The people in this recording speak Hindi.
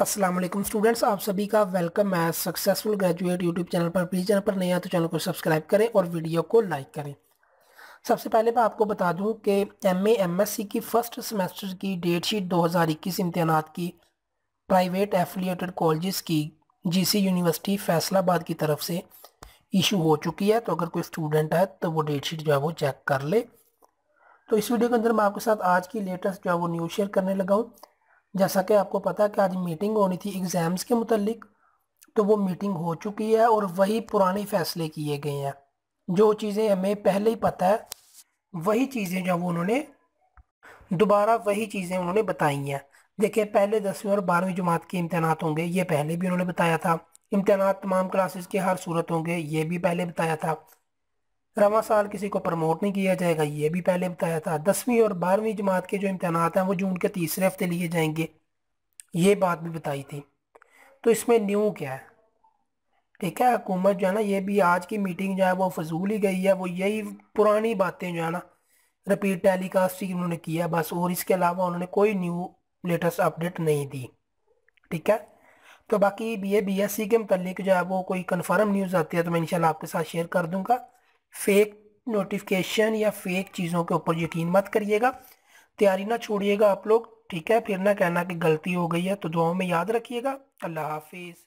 असलम स्टूडेंट्स आप सभी का वेलकम है सक्सेसफुल ग्रेजुएट यूट्यूब चैनल पर प्लीज़ चैनल पर नहीं आए तो चैनल को सब्सक्राइब करें और वीडियो को लाइक करें सबसे पहले मैं आपको बता दूं कि एम एमएससी की फ़र्स्ट सेमेस्टर की डेट शीट 2021 इम्तहान की प्राइवेट एफिलियटेड कॉलेज़ की जीसी यूनिवर्सिटी फैसलाबाद की तरफ से इशू हो चुकी है तो अगर कोई स्टूडेंट है तो वो डेट शीट जो है वो चेक कर ले तो इस वीडियो के अंदर मैं आपके साथ आज की लेटेस्ट जो है वो न्यूज़ शेयर करने लगाऊँ जैसा कि आपको पता है कि आज मीटिंग होनी थी एग्ज़ाम्स के मुतलिक तो वो मीटिंग हो चुकी है और वही पुराने फ़ैसले किए गए हैं जो चीज़ें हमें पहले ही पता है वही चीज़ें जब उन्होंने दोबारा वही चीज़ें उन्होंने बताई हैं देखिए पहले दसवीं और बारहवीं जमात के इम्तहान होंगे ये पहले भी उन्होंने बताया था इम्तहान तमाम क्लासेस के हर सूरत होंगे ये भी पहले बताया था रवा साल किसी को प्रमोट नहीं किया जाएगा ये भी पहले बताया था दसवीं और बारहवीं जमात के जो इम्तहान हैं वो जून के तीसरे हफ्ते लिए जाएंगे ये बात भी बताई थी तो इसमें न्यू क्या है ठीक है हुकूमत जो है ना ये भी आज की मीटिंग जो है वो फजूल ही गई है वो यही पुरानी बातें जो है ना रिपीट टेलीकास्ट ही उन्होंने किया बस और इसके अलावा उन्होंने कोई न्यू लेटेस्ट अपडेट नहीं दी ठीक है तो बाकी ये बी एस सी के मतलब जो है वो कोई कन्फर्म न्यूज़ आती है तो मैं इन आपके साथ शेयर कर दूँगा फेक नोटिफिकेशन या फेक चीज़ों के ऊपर यकीन मत करिएगा तैयारी ना छोड़िएगा आप लोग ठीक है फिर ना कहना कि गलती हो गई है तो दुआओं में याद रखिएगा अल्लाह हाफिज़